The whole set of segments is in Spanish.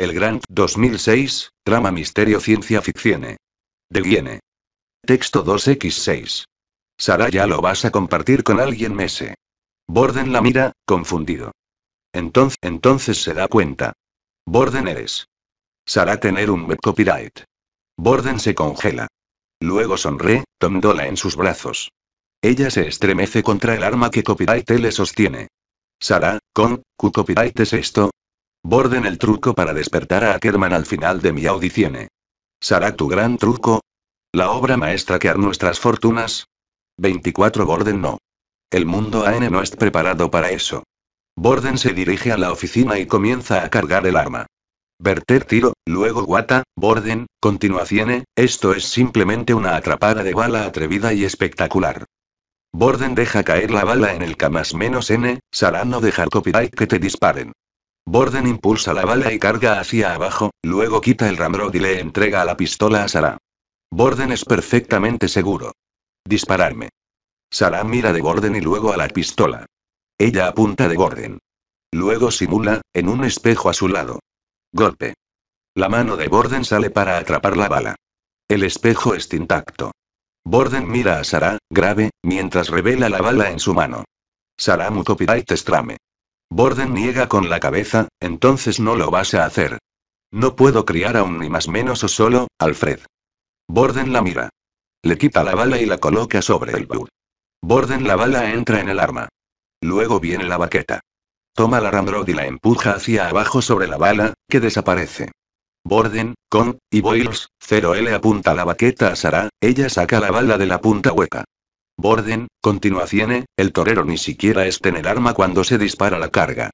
El Grand 2006, Trama Misterio Ciencia ficción. De Guiene. Texto 2x6. Sara ya lo vas a compartir con alguien mese. Borden la mira, confundido. Entonces, entonces se da cuenta. Borden eres. Sara tener un web copyright. Borden se congela. Luego sonríe, tomándola en sus brazos. Ella se estremece contra el arma que Copyright le sostiene. Sara, con, Copyright es esto, Borden el truco para despertar a Ackerman al final de mi audición. ¿Será tu gran truco? ¿La obra maestra que hará nuestras fortunas? 24 Borden no. El mundo AN no está preparado para eso. Borden se dirige a la oficina y comienza a cargar el arma. Verter tiro, luego guata, Borden, continuación, esto es simplemente una atrapada de bala atrevida y espectacular. Borden deja caer la bala en el k más menos N, Será no dejar copyright que te disparen. Borden impulsa la bala y carga hacia abajo, luego quita el ramrod y le entrega la pistola a Sara. Borden es perfectamente seguro. Dispararme. Sara mira de Borden y luego a la pistola. Ella apunta de Borden. Luego simula, en un espejo a su lado. Golpe. La mano de Borden sale para atrapar la bala. El espejo está intacto. Borden mira a Sara, grave, mientras revela la bala en su mano. Sara y estrame. Borden niega con la cabeza, entonces no lo vas a hacer. No puedo criar aún ni más menos o solo, Alfred. Borden la mira. Le quita la bala y la coloca sobre el bull Borden la bala entra en el arma. Luego viene la baqueta. Toma la ramrod y la empuja hacia abajo sobre la bala, que desaparece. Borden, Con, y Boyles, 0L apunta la baqueta a Sara, ella saca la bala de la punta hueca. Borden, continuación, el torero ni siquiera es tener arma cuando se dispara la carga.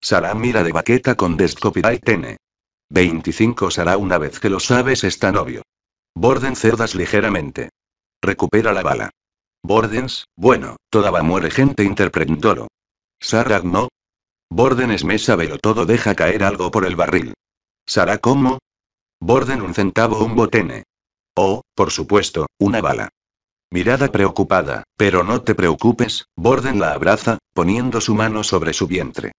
Sara mira de baqueta con descopirá y tene. 25 Sara una vez que lo sabes es tan obvio. Borden cerdas ligeramente. Recupera la bala. Bordens, bueno, toda va muere gente interpretólo. Sarah no. Borden mesa pero todo deja caer algo por el barril. Sara cómo? Borden un centavo un botene. Oh, por supuesto, una bala. Mirada preocupada, pero no te preocupes, Borden la abraza, poniendo su mano sobre su vientre.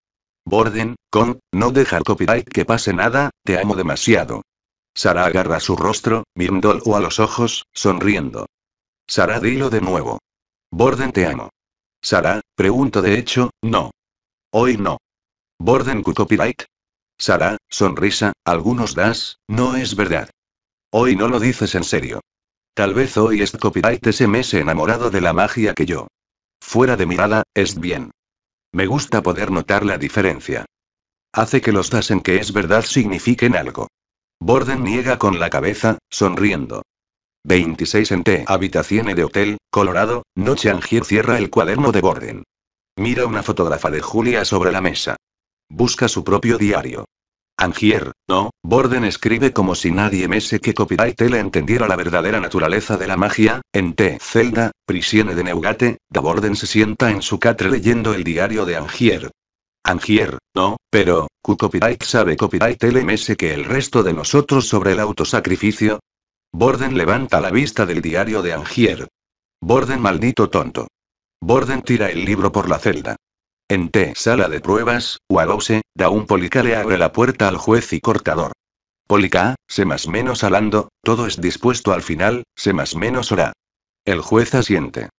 Borden, con, no deja copyright que pase nada, te amo demasiado. Sara agarra su rostro, mirándolo a los ojos, sonriendo. Sara dilo de nuevo. Borden te amo. Sara, pregunto de hecho, no. Hoy no. Borden copyright. Sara, sonrisa, algunos das, no es verdad. Hoy no lo dices en serio. Tal vez hoy es copyright ese enamorado de la magia que yo. Fuera de mirada, es bien. Me gusta poder notar la diferencia. Hace que los das en que es verdad signifiquen algo. Borden niega con la cabeza, sonriendo. 26 en T. Habitación de Hotel, Colorado, Noche Angier cierra el cuaderno de Borden. Mira una fotógrafa de Julia sobre la mesa. Busca su propio diario. Angier, no, Borden escribe como si nadie mese que copyright le entendiera la verdadera naturaleza de la magia, en T. Zelda, Prisione de Neugate, Da Borden se sienta en su catre leyendo el diario de Angier. Angier, no, pero, ¿cu copyright sabe copyright mese que el resto de nosotros sobre el autosacrificio? Borden levanta la vista del diario de Angier. Borden maldito tonto. Borden tira el libro por la celda. En T. Sala de pruebas, da un Polica le abre la puerta al juez y cortador. Polica, se más menos alando, todo es dispuesto al final, se más menos ora. El juez asiente.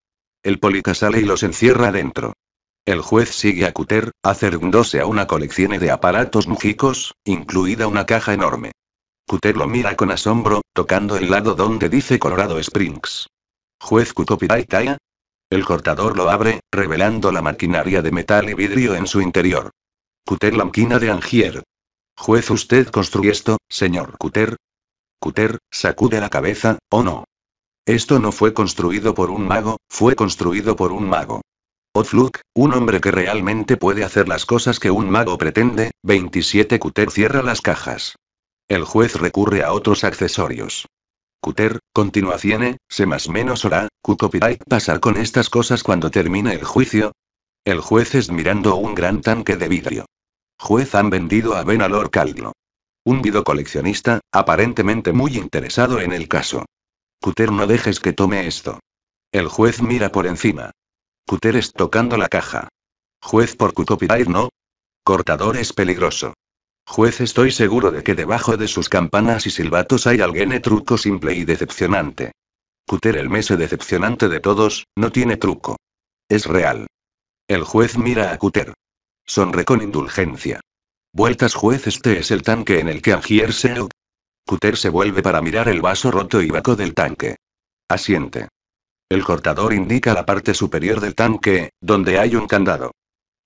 El Polica sale y los encierra dentro. El juez sigue a Cuter, acercándose a una colección de aparatos mujicos, incluida una caja enorme. Cuter lo mira con asombro, tocando el lado donde dice Colorado Springs. Juez Cucopiraitaya, el cortador lo abre, revelando la maquinaria de metal y vidrio en su interior. Cuter Lamquina de Angier. ¿Juez usted construye esto, señor Cuter? Cuter, sacude la cabeza, ¿o no? Esto no fue construido por un mago, fue construido por un mago. Otfluk, un hombre que realmente puede hacer las cosas que un mago pretende, 27 Cuter cierra las cajas. El juez recurre a otros accesorios. Cutter, continuación, se más menos hora, cu pasa pasar con estas cosas cuando termine el juicio. El juez es mirando un gran tanque de vidrio. Juez han vendido a Benalor Caldlo. Un vidocoleccionista, aparentemente muy interesado en el caso. Cutter no dejes que tome esto. El juez mira por encima. Cutter es tocando la caja. Juez por copyright no. Cortador es peligroso. Juez, estoy seguro de que debajo de sus campanas y silbatos hay alguien truco simple y decepcionante. Cuter el mese decepcionante de todos, no tiene truco. Es real. El juez mira a Cuter. Sonre con indulgencia. Vueltas juez, este es el tanque en el que se Cuter se vuelve para mirar el vaso roto y vaco del tanque. Asiente. El cortador indica la parte superior del tanque, donde hay un candado.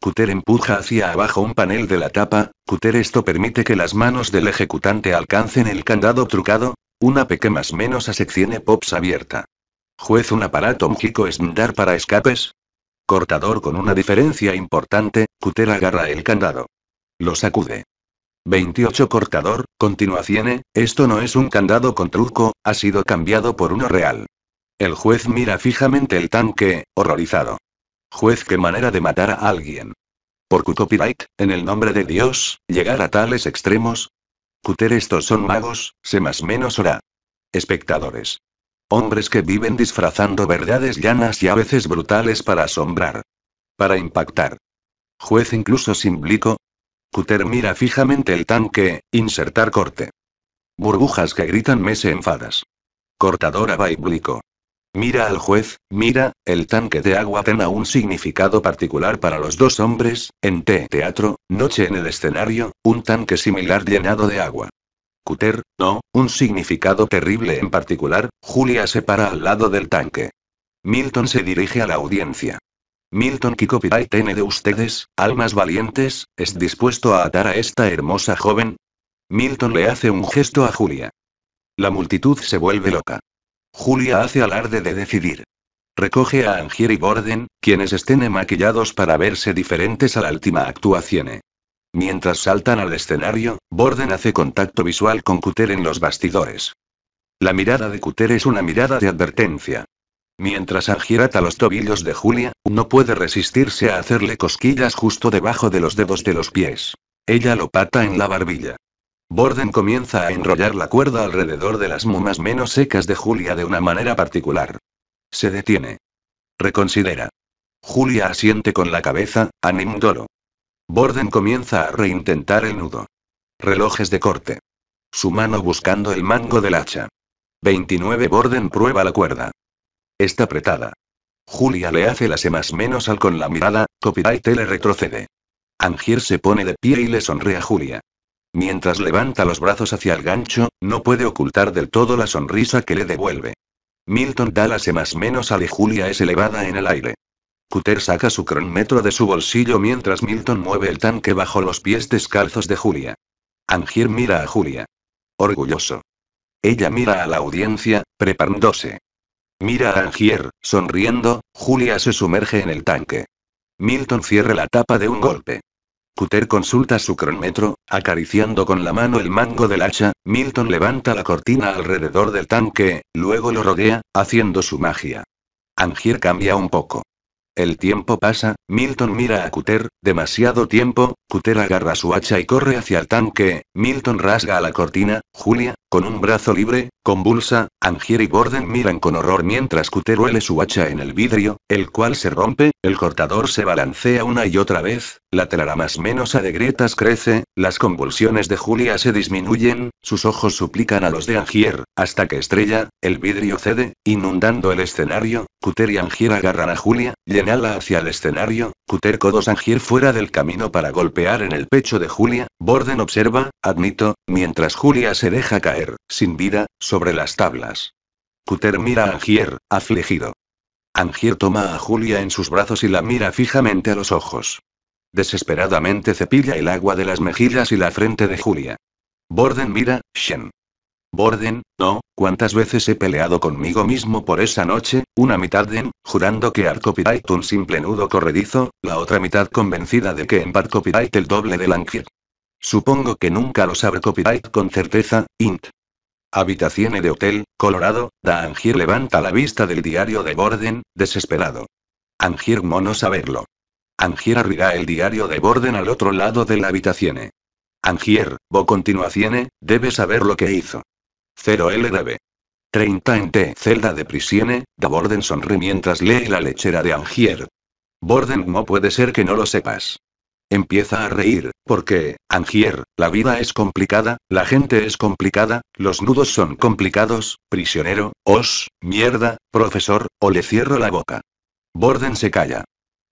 Cutter empuja hacia abajo un panel de la tapa, Cutter esto permite que las manos del ejecutante alcancen el candado trucado, una peque más menos a sección pops abierta. Juez un aparato es esmdar para escapes. Cortador con una diferencia importante, Cutter agarra el candado. Lo sacude. 28 cortador, continuación, esto no es un candado con truco, ha sido cambiado por uno real. El juez mira fijamente el tanque, horrorizado. Juez, qué manera de matar a alguien. Por copyright, en el nombre de Dios, llegar a tales extremos. Cuter, estos son magos, se más menos hora. Espectadores. Hombres que viven disfrazando verdades llanas y a veces brutales para asombrar. Para impactar. Juez incluso blico. Cuter mira fijamente el tanque, insertar corte. Burbujas que gritan me se enfadas. Cortadora bíblico. Mira al juez, mira, el tanque de agua tenga un significado particular para los dos hombres, en té teatro, noche en el escenario, un tanque similar llenado de agua. Cuter, no, un significado terrible en particular, Julia se para al lado del tanque. Milton se dirige a la audiencia. Milton copyright tiene de ustedes, almas valientes, ¿es dispuesto a atar a esta hermosa joven? Milton le hace un gesto a Julia. La multitud se vuelve loca. Julia hace alarde de decidir. Recoge a Angier y Borden, quienes estén maquillados para verse diferentes a la última actuación. Mientras saltan al escenario, Borden hace contacto visual con Cutter en los bastidores. La mirada de Cutter es una mirada de advertencia. Mientras Angier ata los tobillos de Julia, no puede resistirse a hacerle cosquillas justo debajo de los dedos de los pies. Ella lo pata en la barbilla. Borden comienza a enrollar la cuerda alrededor de las mumas menos secas de Julia de una manera particular. Se detiene. Reconsidera. Julia asiente con la cabeza, animándolo. Borden comienza a reintentar el nudo. Relojes de corte. Su mano buscando el mango del hacha. 29 Borden prueba la cuerda. Está apretada. Julia le hace las más menos al con la mirada, Copyright le retrocede. Angier se pone de pie y le sonríe a Julia. Mientras levanta los brazos hacia el gancho, no puede ocultar del todo la sonrisa que le devuelve. Milton Dallas más menos y Julia es elevada en el aire. Cutter saca su cronómetro de su bolsillo mientras Milton mueve el tanque bajo los pies descalzos de Julia. Angier mira a Julia. Orgulloso. Ella mira a la audiencia, preparándose. Mira a Angier, sonriendo, Julia se sumerge en el tanque. Milton cierra la tapa de un golpe. Cutter consulta su cronómetro, acariciando con la mano el mango del hacha, Milton levanta la cortina alrededor del tanque, luego lo rodea, haciendo su magia. Angier cambia un poco. El tiempo pasa, Milton mira a Cutter, demasiado tiempo, Cutter agarra su hacha y corre hacia el tanque, Milton rasga a la cortina, Julia, con un brazo libre, convulsa, Angier y Borden miran con horror mientras Cutter huele su hacha en el vidrio, el cual se rompe, el cortador se balancea una y otra vez, la telara más menos de grietas crece, las convulsiones de Julia se disminuyen, sus ojos suplican a los de Angier, hasta que estrella, el vidrio cede, inundando el escenario, Cutter y Angier agarran a Julia, llenala hacia el escenario, Cutter codos Angier fuera del camino para golpear en el pecho de Julia, Borden observa, admito, mientras Julia se deja caer sin vida, sobre las tablas. Cutter mira a Angier, afligido. Angier toma a Julia en sus brazos y la mira fijamente a los ojos. Desesperadamente cepilla el agua de las mejillas y la frente de Julia. Borden mira, Shen. Borden, no, cuántas veces he peleado conmigo mismo por esa noche, una mitad en, jurando que Arcopirite un simple nudo corredizo, la otra mitad convencida de que en el doble del Angier. Supongo que nunca lo sabré copyright con certeza, int. Habitación de hotel, Colorado, da Angier levanta la vista del diario de Borden, desesperado. Angier no saberlo. Angier abrirá el diario de Borden al otro lado de la habitación. Angier, bo continuación, debe saber lo que hizo. 0 LDB. 30 en T. Celda de prisione, da Borden sonríe mientras lee la lechera de Angier. Borden, no puede ser que no lo sepas. Empieza a reír, porque, Angier, la vida es complicada, la gente es complicada, los nudos son complicados, prisionero, os, mierda, profesor, o le cierro la boca. Borden se calla.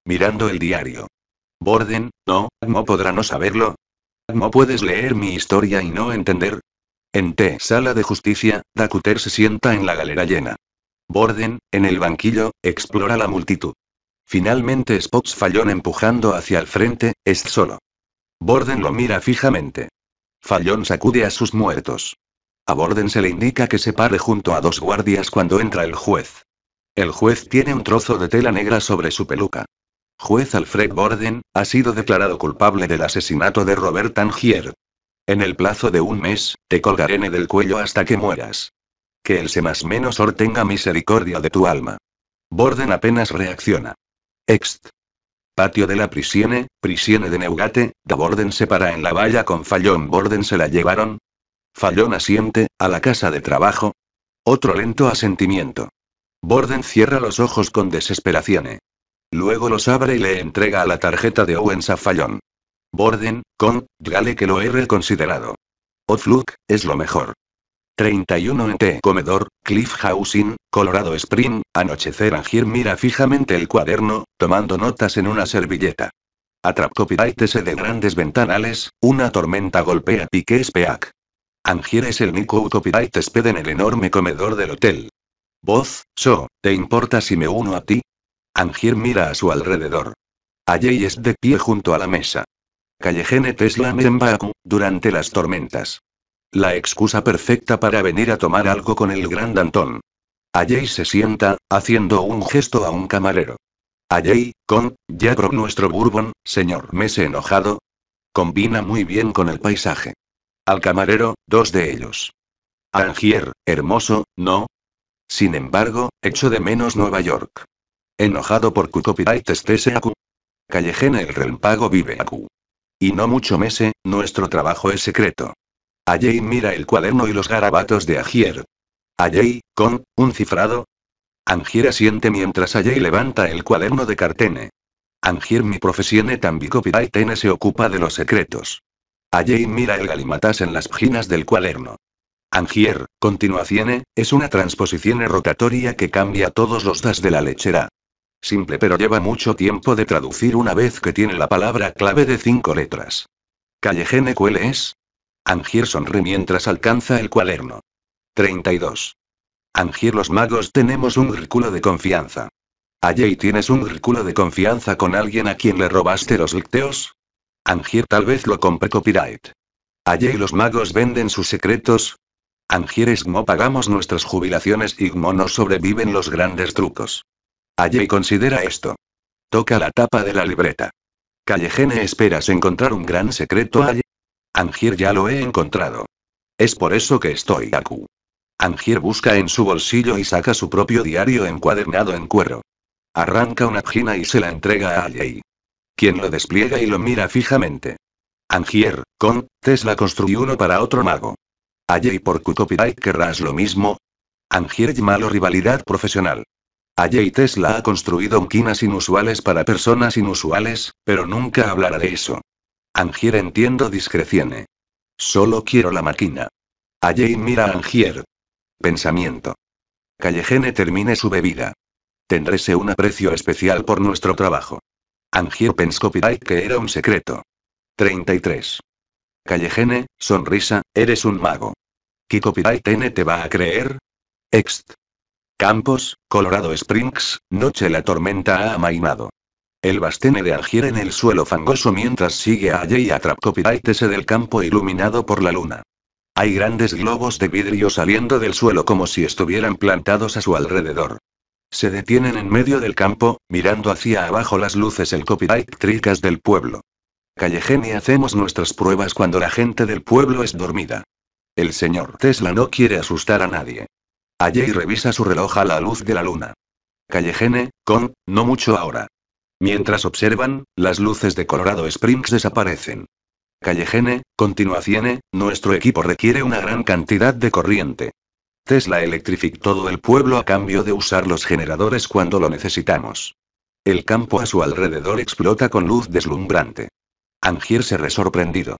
Mirando el diario. Borden, no, no podrá no saberlo. No puedes leer mi historia y no entender. En T. Sala de Justicia, Dacuter se sienta en la galera llena. Borden, en el banquillo, explora la multitud. Finalmente Spots fallón empujando hacia el frente, es solo. Borden lo mira fijamente. Fallón sacude a sus muertos. A Borden se le indica que se pare junto a dos guardias cuando entra el juez. El juez tiene un trozo de tela negra sobre su peluca. Juez Alfred Borden, ha sido declarado culpable del asesinato de Robert Tangier. En el plazo de un mes, te colgaré en el cuello hasta que mueras. Que el se más menos tenga misericordia de tu alma. Borden apenas reacciona. Ext. Patio de la Prisione, Prisione de Neugate, da Borden se para en la valla con Fallón Borden se la llevaron. Fallón asiente, a la casa de trabajo. Otro lento asentimiento. Borden cierra los ojos con desesperación. Luego los abre y le entrega a la tarjeta de Owens a Fallón. Borden, con, dale que lo he reconsiderado. Outlook, es lo mejor. 31 T Comedor, Cliff Housing, Colorado Spring, anochecer Angir mira fijamente el cuaderno, tomando notas en una servilleta. Atrap copyrightese de grandes ventanales, una tormenta golpea pique Speak. Angier es el Nico Copyright espede en el enorme comedor del hotel. Voz, So, ¿te importa si me uno a ti? Angier mira a su alrededor. Allí es de pie junto a la mesa. Callejene Tesla Baku, durante las tormentas. La excusa perfecta para venir a tomar algo con el gran Danton. Alley se sienta, haciendo un gesto a un camarero. Alley, con, ya pro nuestro bourbon, señor Mese enojado. Combina muy bien con el paisaje. Al camarero, dos de ellos. Angier, hermoso, ¿no? Sin embargo, echo de menos Nueva York. Enojado por copyright TSAQ. Callejena el rempago vive Q. Y no mucho Mese, nuestro trabajo es secreto. Alley mira el cuaderno y los garabatos de Agier. Alley, con, un cifrado. Angier asiente mientras Alley levanta el cuaderno de Cartene. Angier mi profesione tambi y se ocupa de los secretos. Alley mira el galimatás en las páginas del cuaderno. Angier, continuación, es una transposición rotatoria que cambia todos los das de la lechera. Simple pero lleva mucho tiempo de traducir una vez que tiene la palabra clave de cinco letras. Callejene cuál es, Angier sonríe mientras alcanza el cuaderno. 32. Angier, los magos tenemos un círculo de confianza. Allí tienes un círculo de confianza con alguien a quien le robaste los licteos. Angier tal vez lo compre copyright. Allí los magos venden sus secretos. Angier es como pagamos nuestras jubilaciones y Gmo nos sobreviven los grandes trucos. Allí considera esto. Toca la tapa de la libreta. Callejene esperas encontrar un gran secreto allí Angier ya lo he encontrado. Es por eso que estoy aquí. Angier busca en su bolsillo y saca su propio diario encuadernado en cuero. Arranca una página y se la entrega a Alley. Quien lo despliega y lo mira fijamente. Angier, con, Tesla construyó uno para otro mago. Alley por Q copyright querrás lo mismo. Angier y malo rivalidad profesional. Alley Tesla ha construido máquinas inusuales para personas inusuales, pero nunca hablará de eso. Angier entiendo discreciene. Solo quiero la máquina. Allí mira Angier. Pensamiento. Callejene termine su bebida. Tendrése un aprecio especial por nuestro trabajo. Angier copyright que era un secreto. 33. Callejene, sonrisa, eres un mago. copyright N te va a creer? Ext. Campos, Colorado Springs, noche la tormenta ha amainado. El bastene de Algier en el suelo fangoso mientras sigue a Jay a ese del campo iluminado por la luna. Hay grandes globos de vidrio saliendo del suelo como si estuvieran plantados a su alrededor. Se detienen en medio del campo, mirando hacia abajo las luces el copyright tricas del pueblo. callejene hacemos nuestras pruebas cuando la gente del pueblo es dormida. El señor Tesla no quiere asustar a nadie. Allí revisa su reloj a la luz de la luna. Callejene, con, no mucho ahora. Mientras observan, las luces de Colorado Springs desaparecen. Callejene, continuaciene, nuestro equipo requiere una gran cantidad de corriente. Tesla electrificó todo el pueblo a cambio de usar los generadores cuando lo necesitamos. El campo a su alrededor explota con luz deslumbrante. Angier se resorprendido.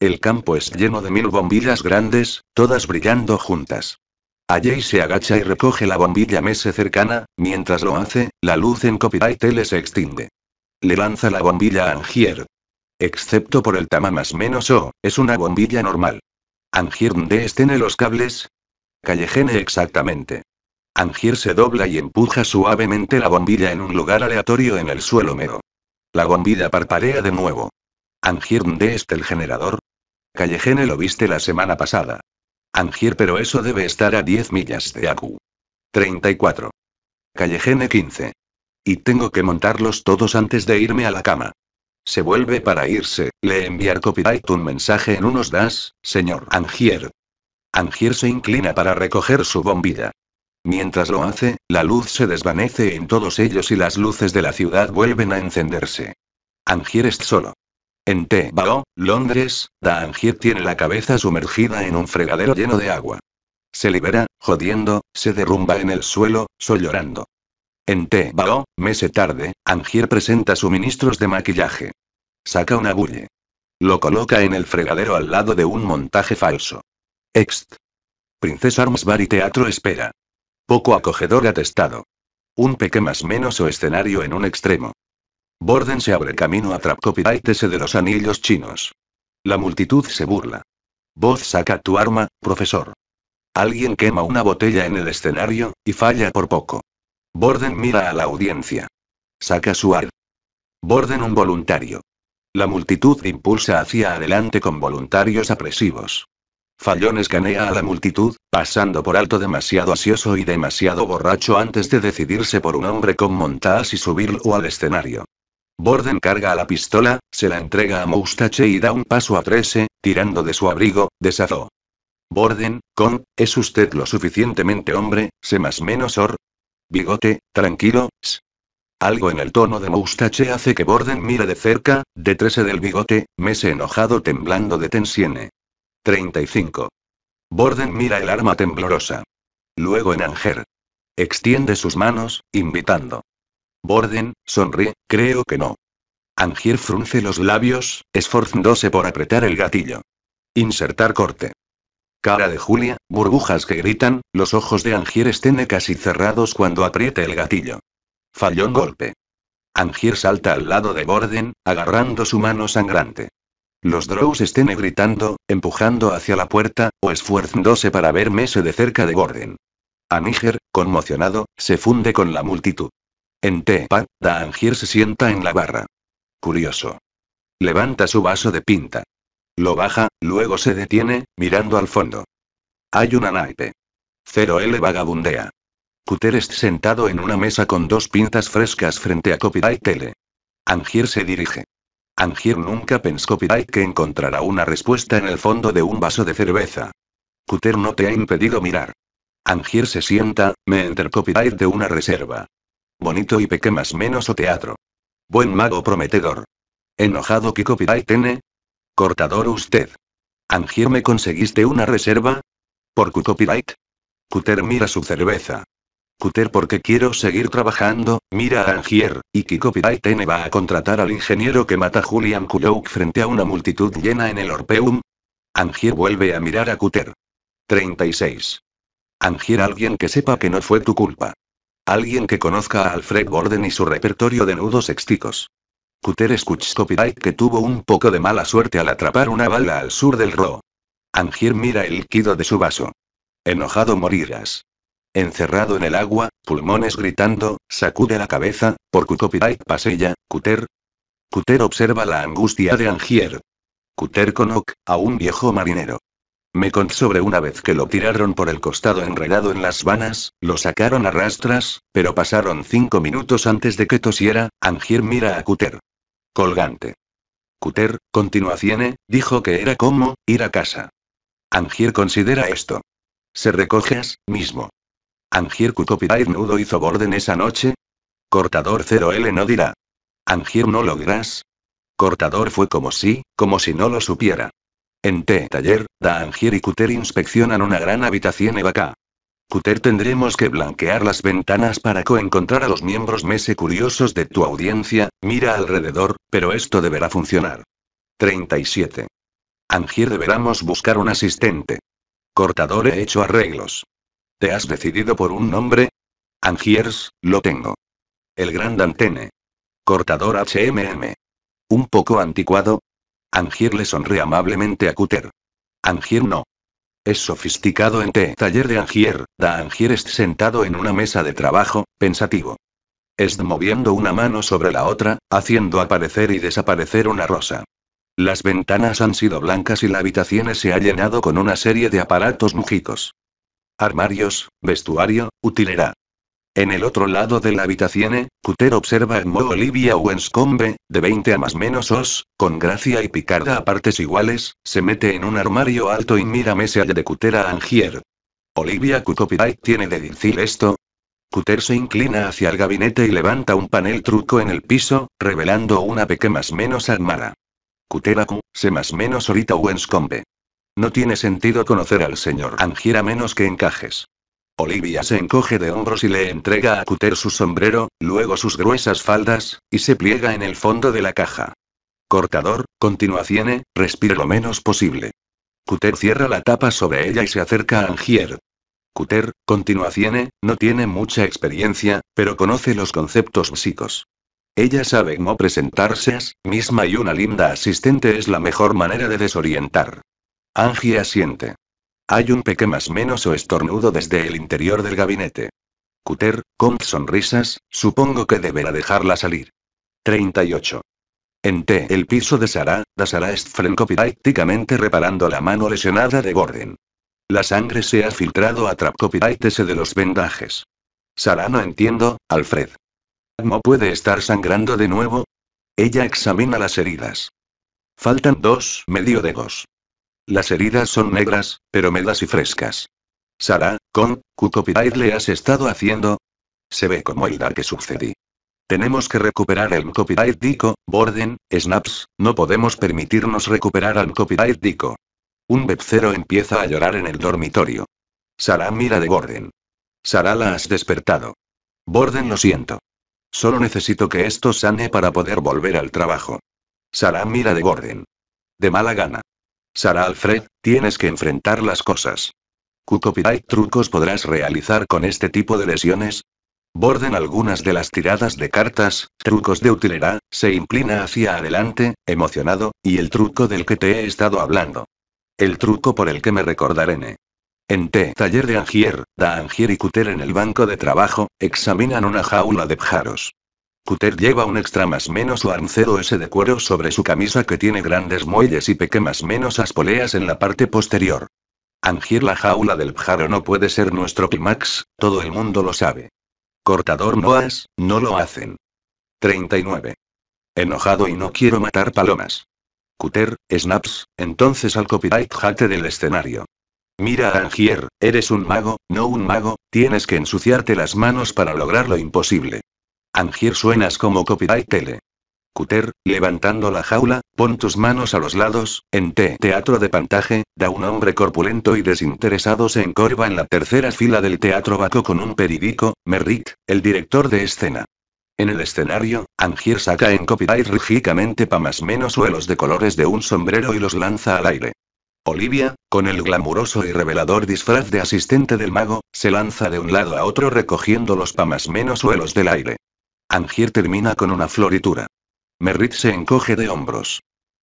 El campo es lleno de mil bombillas grandes, todas brillando juntas. Jay se agacha y recoge la bombilla mese cercana, mientras lo hace, la luz en Copyright L se extingue. Le lanza la bombilla a Angier. Excepto por el tama más menos O, es una bombilla normal. Angier de estén los cables? Callejene exactamente. Angier se dobla y empuja suavemente la bombilla en un lugar aleatorio en el suelo mero. La bombilla parparea de nuevo. Angier de este el generador? Callejene lo viste la semana pasada. Angir, pero eso debe estar a 10 millas de Aku. 34. Callejene 15. Y tengo que montarlos todos antes de irme a la cama. Se vuelve para irse, le enviar copyright un mensaje en unos das, señor Angier. Angier se inclina para recoger su bombilla. Mientras lo hace, la luz se desvanece en todos ellos y las luces de la ciudad vuelven a encenderse. Angier es solo. En T. Londres, Angier tiene la cabeza sumergida en un fregadero lleno de agua. Se libera, jodiendo, se derrumba en el suelo, sollorando. En T. Bao, meses tarde, Angier presenta suministros de maquillaje. Saca una bulle. Lo coloca en el fregadero al lado de un montaje falso. Ext. Princesa Armsbar y Teatro Espera. Poco acogedor atestado. Un peque más menos o escenario en un extremo. Borden se abre camino a trapcopyrightese de los anillos chinos. La multitud se burla. Voz saca tu arma, profesor. Alguien quema una botella en el escenario, y falla por poco. Borden mira a la audiencia. Saca su arma. Borden un voluntario. La multitud impulsa hacia adelante con voluntarios apresivos. Fallón escanea a la multitud, pasando por alto demasiado ansioso y demasiado borracho antes de decidirse por un hombre con montas y subirlo al escenario. Borden carga a la pistola, se la entrega a Moustache y da un paso a 13, tirando de su abrigo, desazó. Borden, con, ¿es usted lo suficientemente hombre, se más menos or? Bigote, tranquilo, ps. Algo en el tono de Moustache hace que Borden mire de cerca, de 13 del bigote, mese enojado temblando de tensione. 35. Borden mira el arma temblorosa. Luego en Anger. Extiende sus manos, invitando. Borden, sonríe, creo que no. Angier frunce los labios, esforzándose por apretar el gatillo. Insertar corte. Cara de Julia, burbujas que gritan, los ojos de Angier estén casi cerrados cuando apriete el gatillo. Falló un golpe. Angier salta al lado de Borden, agarrando su mano sangrante. Los Drows estén gritando, empujando hacia la puerta, o esforzándose para ver Mese de cerca de Borden. Aníger, conmocionado, se funde con la multitud. En Tepa, Angier se sienta en la barra. Curioso. Levanta su vaso de pinta. Lo baja, luego se detiene, mirando al fondo. Hay una naipe. 0L vagabundea. Cuter es sentado en una mesa con dos pintas frescas frente a Copyright Tele. Angier se dirige. Angier nunca pensó Copyright que encontrará una respuesta en el fondo de un vaso de cerveza. Cuter no te ha impedido mirar. Angier se sienta, me enter Copyright de una reserva. Bonito y peque más menos o teatro. Buen mago prometedor. Enojado que copyright tiene. Cortador usted. Angier me conseguiste una reserva? ¿Por qué copyright? Cuter mira su cerveza. Cuter porque quiero seguir trabajando, mira a Angier, y Kiko va a contratar al ingeniero que mata Julian Kulouk frente a una multitud llena en el Orpeum. Angier vuelve a mirar a Cuter. 36. Angier alguien que sepa que no fue tu culpa. Alguien que conozca a Alfred Gordon y su repertorio de nudos exticos. Cutter Copyright que tuvo un poco de mala suerte al atrapar una bala al sur del Ro. Angier mira el líquido de su vaso. Enojado morirás. Encerrado en el agua, pulmones gritando, sacude la cabeza, por Copyright pasella, Cutter. Cutter observa la angustia de Angier. Cutter conoce a un viejo marinero. Me contó sobre una vez que lo tiraron por el costado enredado en las vanas, lo sacaron a rastras, pero pasaron cinco minutos antes de que tosiera, Angier mira a Cutter. Colgante. Cutter, continuaciene, dijo que era como, ir a casa. Angier considera esto. Se recoges, mismo. Angier y nudo hizo Borden esa noche. Cortador 0L no dirá. Angier no lo dirás. Cortador fue como si, como si no lo supiera. En T taller, Angier y Cutter inspeccionan una gran habitación vaca Cutter tendremos que blanquear las ventanas para coencontrar a los miembros mese curiosos de tu audiencia, mira alrededor, pero esto deberá funcionar. 37. Angier deberamos buscar un asistente. Cortador he hecho arreglos. ¿Te has decidido por un nombre? Angiers, lo tengo. El Gran Dantene. Cortador HMM. Un poco anticuado, Angier le sonríe amablemente a Cutter. Angier no. Es sofisticado en té. Taller de Angier. Da Angier est sentado en una mesa de trabajo, pensativo. Est moviendo una mano sobre la otra, haciendo aparecer y desaparecer una rosa. Las ventanas han sido blancas y la habitación se ha llenado con una serie de aparatos mujicos. Armarios, vestuario, utilería. En el otro lado de la habitación, Cutter observa en modo Olivia Wenscombe, de 20 a más menos os, con gracia y picarda a partes iguales, se mete en un armario alto y mira mesa de Cutter a Angier. Olivia Cucopyright tiene de decir esto, Cutter se inclina hacia el gabinete y levanta un panel truco en el piso, revelando una peque más menos armada. Cutter acu, se más menos ahorita Wenscombe. No tiene sentido conocer al señor Angier a menos que encajes. Olivia se encoge de hombros y le entrega a Cutter su sombrero, luego sus gruesas faldas, y se pliega en el fondo de la caja. Cortador, Ciene, respire lo menos posible. Cutter cierra la tapa sobre ella y se acerca a Angier. Cutter, Ciene, no tiene mucha experiencia, pero conoce los conceptos básicos. Ella sabe cómo presentarse a misma y una linda asistente es la mejor manera de desorientar. Angie asiente. Hay un peque más menos o estornudo desde el interior del gabinete. Cutter, con sonrisas, supongo que deberá dejarla salir. 38. En T, el piso de Sara Sara Sara copyrighticamente reparando la mano lesionada de Gordon. La sangre se ha filtrado a través de los vendajes. Sara no entiendo, Alfred. ¿No puede estar sangrando de nuevo? Ella examina las heridas. Faltan dos, medio de dos. Las heridas son negras, pero medas y frescas. Sara, con, copyright le has estado haciendo? Se ve como el da que sucedí. Tenemos que recuperar el copyright Dico, Borden, Snaps, no podemos permitirnos recuperar al copyright Dico. Un bebcero empieza a llorar en el dormitorio. Sara mira de Borden. Sara la has despertado. Borden lo siento. Solo necesito que esto sane para poder volver al trabajo. Sara mira de Borden. De mala gana. Sara Alfred, tienes que enfrentar las cosas. ¿Qué trucos podrás realizar con este tipo de lesiones? Borden algunas de las tiradas de cartas, trucos de utilidad, se inclina hacia adelante, emocionado, y el truco del que te he estado hablando. El truco por el que me recordaré. En T. Taller de Angier, Da Angier y Cuter en el banco de trabajo, examinan una jaula de pájaros. Cutter lleva un extra más menos o arncero ese de cuero sobre su camisa que tiene grandes muelles y pequeñas menos aspoleas en la parte posterior. Angir la jaula del pjaro no puede ser nuestro climax, todo el mundo lo sabe. Cortador noas, no lo hacen. 39. Enojado y no quiero matar palomas. Cutter, snaps, entonces al copyright jate del escenario. Mira Angier, eres un mago, no un mago, tienes que ensuciarte las manos para lograr lo imposible. Angir suenas como copyright tele. Cutter, levantando la jaula, pon tus manos a los lados, en T. teatro de pantaje, da un hombre corpulento y desinteresado se encorva en la tercera fila del teatro Baco con un peridico, Merritt, el director de escena. En el escenario, Angier saca en copyright rígicamente pa más menos suelos de colores de un sombrero y los lanza al aire. Olivia, con el glamuroso y revelador disfraz de asistente del mago, se lanza de un lado a otro recogiendo los pamas menos suelos del aire. Angier termina con una floritura. Merritt se encoge de hombros.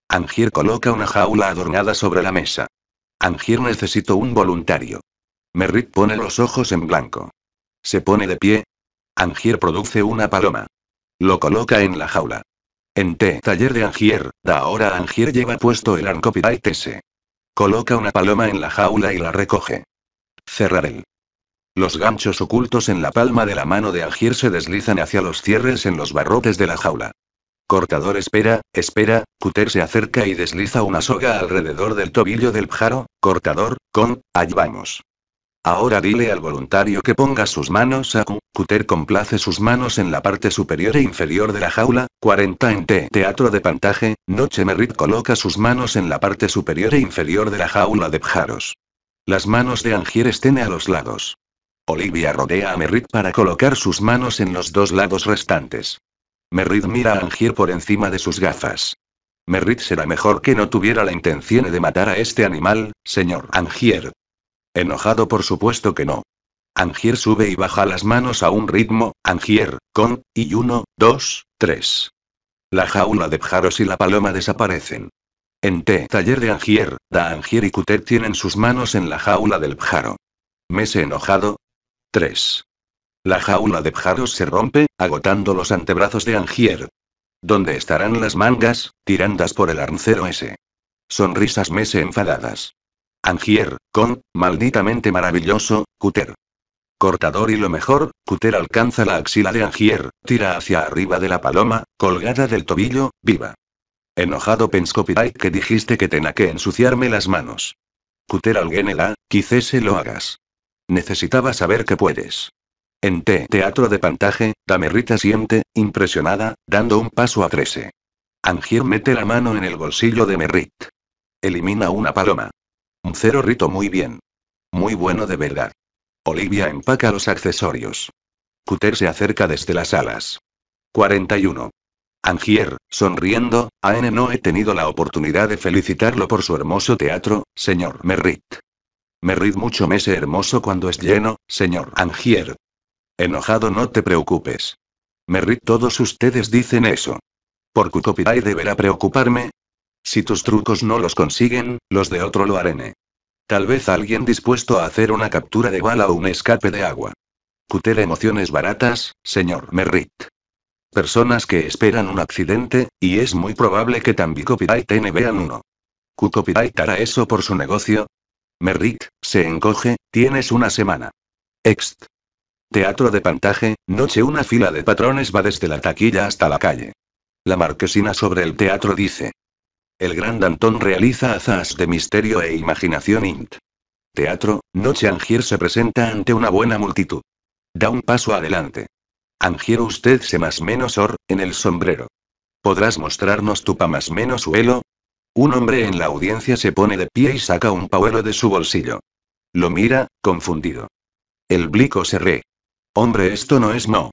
Angier coloca una jaula adornada sobre la mesa. Angier necesito un voluntario. Merritt pone los ojos en blanco. Se pone de pie. Angier produce una paloma. Lo coloca en la jaula. En T. Taller de Angier, da ahora Angier lleva puesto el y S. Coloca una paloma en la jaula y la recoge. Cerrar el. Los ganchos ocultos en la palma de la mano de Angier se deslizan hacia los cierres en los barrotes de la jaula. Cortador espera, espera, Cutter se acerca y desliza una soga alrededor del tobillo del pjaro, Cortador, con, allí vamos. Ahora dile al voluntario que ponga sus manos a Cutter complace sus manos en la parte superior e inferior de la jaula, 40 en T. Teatro de Pantaje, Noche Merritt coloca sus manos en la parte superior e inferior de la jaula de Pjaros. Las manos de Angier estén a los lados. Olivia rodea a Merritt para colocar sus manos en los dos lados restantes. Merritt mira a Angier por encima de sus gafas. Merritt será mejor que no tuviera la intención de matar a este animal, señor Angier. Enojado por supuesto que no. Angier sube y baja las manos a un ritmo, Angier, con, y uno, dos, tres. La jaula de Pjaros y la paloma desaparecen. En T. Taller de Angier, Da Angier y Kuter tienen sus manos en la jaula del Pjaro. Mese enojado, 3. La jaula de Pjaros se rompe, agotando los antebrazos de Angier. ¿Dónde estarán las mangas, tirandas por el arncero ese? Sonrisas mese enfadadas. Angier, con, malditamente maravilloso, Cuter. Cortador y lo mejor, Cuter alcanza la axila de Angier, tira hacia arriba de la paloma, colgada del tobillo, viva. Enojado Penscopiray que dijiste que tena que ensuciarme las manos. Cuter alguénela, quizás se lo hagas. Necesitaba saber que puedes. En T Teatro de Pantaje, Damerrita siente, impresionada, dando un paso a 13. Angier mete la mano en el bolsillo de Merrit. Elimina una paloma. Un cero rito muy bien. Muy bueno de verdad. Olivia empaca los accesorios. Cuter se acerca desde las alas. 41. Angier, sonriendo, N no he tenido la oportunidad de felicitarlo por su hermoso teatro, señor Merritt. Merrit mucho mese hermoso cuando es lleno, señor Angier. Enojado no te preocupes. Merrit todos ustedes dicen eso. ¿Por Kukopidai deberá preocuparme? Si tus trucos no los consiguen, los de otro lo harán. Tal vez alguien dispuesto a hacer una captura de bala o un escape de agua. Cutel emociones baratas, señor Merritt. Personas que esperan un accidente, y es muy probable que también Copyright N vean uno. Kukopidai hará eso por su negocio, Merrick, se encoge, tienes una semana. Ext. Teatro de Pantaje, noche una fila de patrones va desde la taquilla hasta la calle. La marquesina sobre el teatro dice. El gran Dantón realiza azas de misterio e imaginación int. Teatro, noche Angier se presenta ante una buena multitud. Da un paso adelante. Angier usted se más menos or, en el sombrero. ¿Podrás mostrarnos tu pa más menos suelo, un hombre en la audiencia se pone de pie y saca un pauelo de su bolsillo. Lo mira, confundido. El blico se re. Hombre, esto no es no.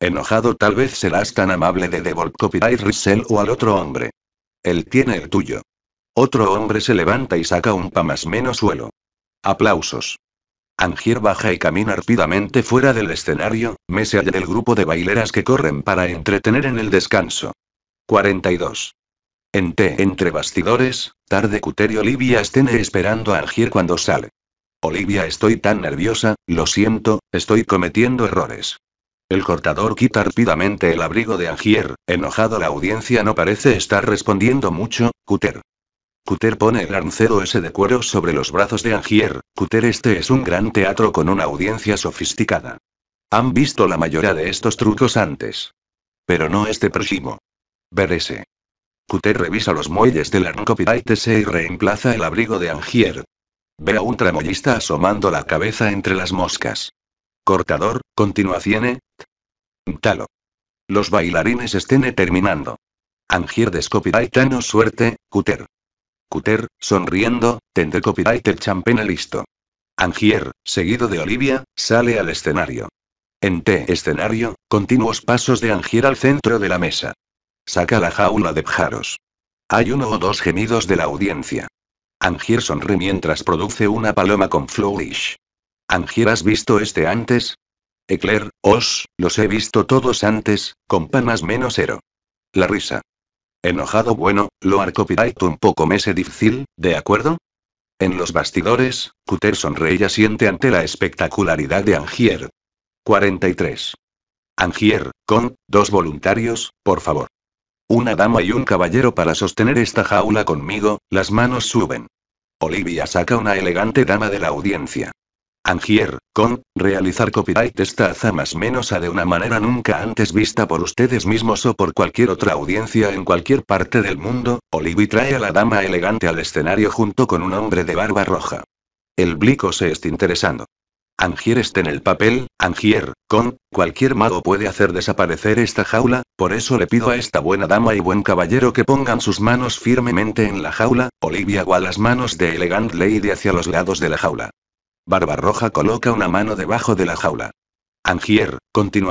Enojado tal vez serás tan amable de devolver copyright Rissell o al otro hombre. Él tiene el tuyo. Otro hombre se levanta y saca un pa más menos suelo. Aplausos. Angier baja y camina rápidamente fuera del escenario, mese allá del grupo de baileras que corren para entretener en el descanso. 42. En T entre bastidores, tarde y Olivia estén esperando a Angier cuando sale. Olivia estoy tan nerviosa, lo siento, estoy cometiendo errores. El cortador quita rápidamente el abrigo de Angier, enojado la audiencia no parece estar respondiendo mucho, Cuter. Cuter pone el arncero ese de cuero sobre los brazos de Angier, Cuter este es un gran teatro con una audiencia sofisticada. Han visto la mayoría de estos trucos antes. Pero no este próximo. Ver ese. Cutter revisa los muelles del se y reemplaza el abrigo de Angier. Ve a un tramoyista asomando la cabeza entre las moscas. Cortador, continuación. Talo. Los bailarines estén terminando. Angier no suerte, Cutter. Cutter, sonriendo, tende copyright el champena listo. Angier, seguido de Olivia, sale al escenario. En T escenario, continuos pasos de Angier al centro de la mesa. Saca la jaula de Pjaros. Hay uno o dos gemidos de la audiencia. Angier sonríe mientras produce una paloma con flourish. Angier, ¿has visto este antes? Eclair, os, los he visto todos antes, con panas menos cero. La risa. Enojado bueno, lo copyright un poco mese difícil, ¿de acuerdo? En los bastidores, Cutter sonreía y asiente ante la espectacularidad de Angier. 43. Angier, con, dos voluntarios, por favor. Una dama y un caballero para sostener esta jaula conmigo, las manos suben. Olivia saca una elegante dama de la audiencia. Angier, con, realizar copyright esta más menos a de una manera nunca antes vista por ustedes mismos o por cualquier otra audiencia en cualquier parte del mundo, Olivia trae a la dama elegante al escenario junto con un hombre de barba roja. El blico se está interesando. Angier está en el papel, Angier, con, cualquier mago puede hacer desaparecer esta jaula, por eso le pido a esta buena dama y buen caballero que pongan sus manos firmemente en la jaula, Olivia va las manos de Elegant Lady hacia los lados de la jaula. Barbarroja coloca una mano debajo de la jaula. Angier,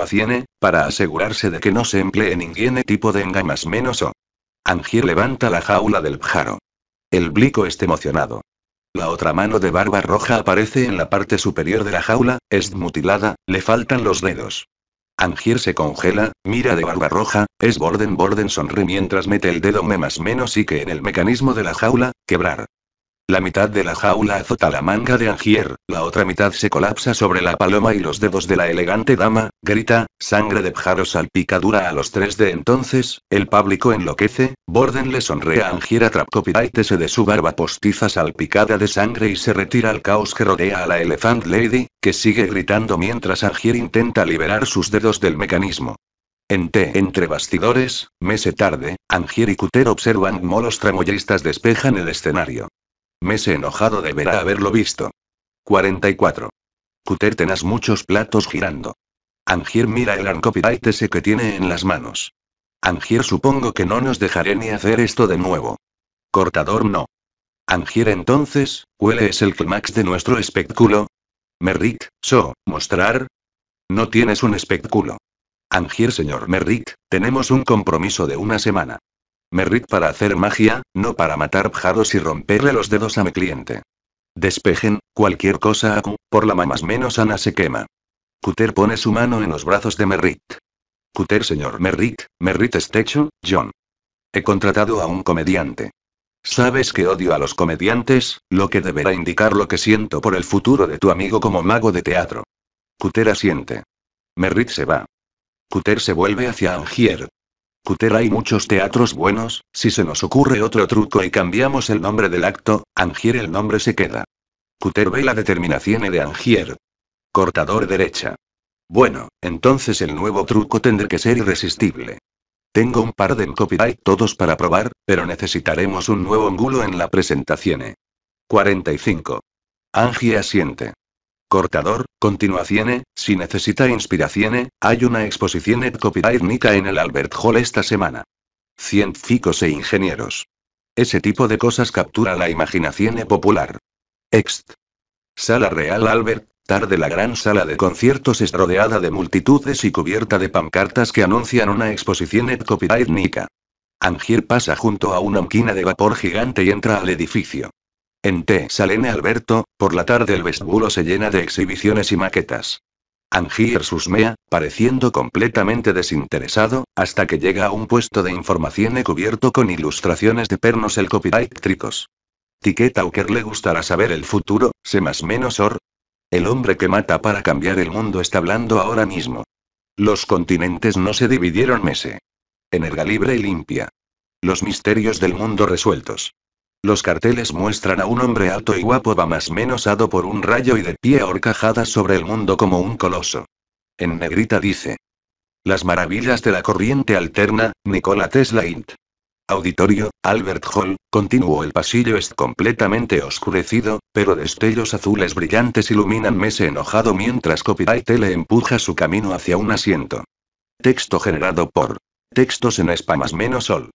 Ciene, para asegurarse de que no se emplee ningún tipo de más menos o. Angier levanta la jaula del pjaro. El blico está emocionado. La otra mano de barba roja aparece en la parte superior de la jaula, es mutilada, le faltan los dedos. Angier se congela, mira de barba roja, es Borden Borden sonríe mientras mete el dedo me más menos y que en el mecanismo de la jaula, quebrar. La mitad de la jaula azota la manga de Angier, la otra mitad se colapsa sobre la paloma y los dedos de la elegante dama, grita, sangre de pjaro salpicadura a los tres de entonces, el público enloquece, Borden le sonríe a Angier atrapcopiraitese de su barba postiza salpicada de sangre y se retira al caos que rodea a la Elephant Lady, que sigue gritando mientras Angier intenta liberar sus dedos del mecanismo. En T entre bastidores, mese tarde, Angier y Cutter observan molos los tramoyistas despejan el escenario. Mese enojado deberá haberlo visto. 44. Cuter tenás muchos platos girando. Angier mira el copyright ese que tiene en las manos. Angier supongo que no nos dejaré ni hacer esto de nuevo. Cortador no. Angier entonces, ¿cuál es el clímax de nuestro espectáculo? Merrick, so, mostrar. No tienes un espectáculo. Angier señor Merrick, tenemos un compromiso de una semana. Merritt para hacer magia, no para matar pájaros y romperle los dedos a mi cliente. Despejen, cualquier cosa por la mamás menos Ana se quema. Cutter pone su mano en los brazos de Merritt. Cutter señor Merritt, Merritt Estecho, John. He contratado a un comediante. Sabes que odio a los comediantes, lo que deberá indicar lo que siento por el futuro de tu amigo como mago de teatro. Cutter asiente. Merritt se va. Cutter se vuelve hacia Angier, Cutter hay muchos teatros buenos, si se nos ocurre otro truco y cambiamos el nombre del acto, Angier el nombre se queda. Cutter ve la determinación de Angier. Cortador derecha. Bueno, entonces el nuevo truco tendrá que ser irresistible. Tengo un par de en copyright todos para probar, pero necesitaremos un nuevo ángulo en la presentación. 45. Angie asiente. Cortador, continuación, si necesita inspiraciones hay una exposición et en el Albert Hall esta semana. Científicos e ingenieros. Ese tipo de cosas captura la imaginación e popular. Ext. Sala Real Albert, tarde la gran sala de conciertos es rodeada de multitudes y cubierta de pancartas que anuncian una exposición et nica Angier pasa junto a una máquina de vapor gigante y entra al edificio. En T. Salene Alberto, por la tarde el vestíbulo se llena de exhibiciones y maquetas. Angier susmea, pareciendo completamente desinteresado, hasta que llega a un puesto de información cubierto con ilustraciones de pernos el copyright tricos. Ticket Auker le gustará saber el futuro, se más menos or. El hombre que mata para cambiar el mundo está hablando ahora mismo. Los continentes no se dividieron mese. Energa libre y limpia. Los misterios del mundo resueltos. Los carteles muestran a un hombre alto y guapo va más menosado por un rayo y de pie horcajada sobre el mundo como un coloso. En negrita dice. Las maravillas de la corriente alterna, Nikola Tesla Int. Auditorio, Albert Hall, Continuó. el pasillo es completamente oscurecido, pero destellos azules brillantes iluminan Mese enojado mientras Copyright le empuja su camino hacia un asiento. Texto generado por Textos en spamas más menos sol.